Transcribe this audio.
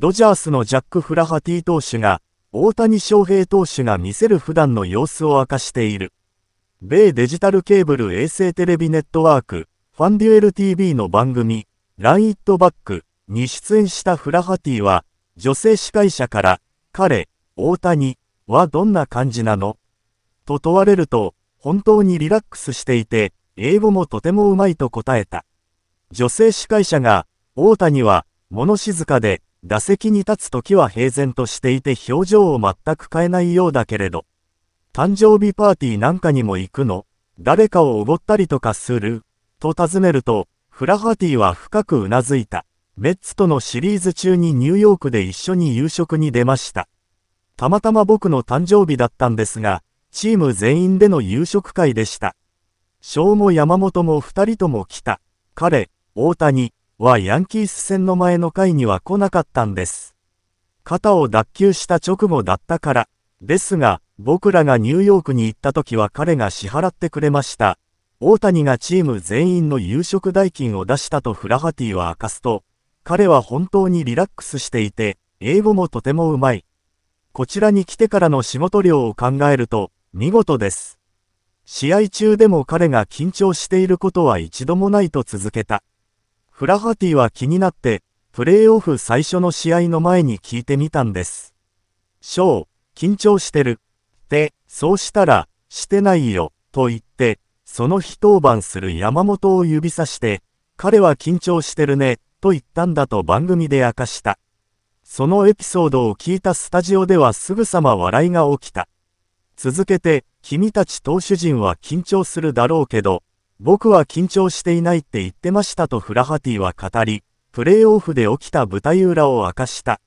ドジャースのジャック・フラハティ投手が、大谷翔平投手が見せる普段の様子を明かしている。米デジタルケーブル衛星テレビネットワーク、ファンデュエル TV の番組、ラン・イット・バックに出演したフラハティは、女性司会者から、彼、大谷はどんな感じなのと問われると、本当にリラックスしていて、英語もとてもうまいと答えた。女性司会者が、大谷は、物静かで、打席に立つ時は平然としていて表情を全く変えないようだけれど、誕生日パーティーなんかにも行くの誰かをおごったりとかすると尋ねると、フラハティは深くうなずいた。メッツとのシリーズ中にニューヨークで一緒に夕食に出ました。たまたま僕の誕生日だったんですが、チーム全員での夕食会でした。翔も山本も二人とも来た。彼、大谷、はヤンキース戦の前の回には来なかったんです。肩を脱臼した直後だったから。ですが、僕らがニューヨークに行った時は彼が支払ってくれました。大谷がチーム全員の夕食代金を出したとフラハティは明かすと、彼は本当にリラックスしていて、英語もとてもうまい。こちらに来てからの仕事量を考えると、見事です。試合中でも彼が緊張していることは一度もないと続けた。フラハティは気になって、プレーオフ最初の試合の前に聞いてみたんです。ショー、緊張してる。って、そうしたら、してないよ、と言って、その日当番する山本を指さして、彼は緊張してるね、と言ったんだと番組で明かした。そのエピソードを聞いたスタジオではすぐさま笑いが起きた。続けて、君たち投手陣は緊張するだろうけど、僕は緊張していないって言ってましたとフラハティは語り、プレーオフで起きた舞台裏を明かした。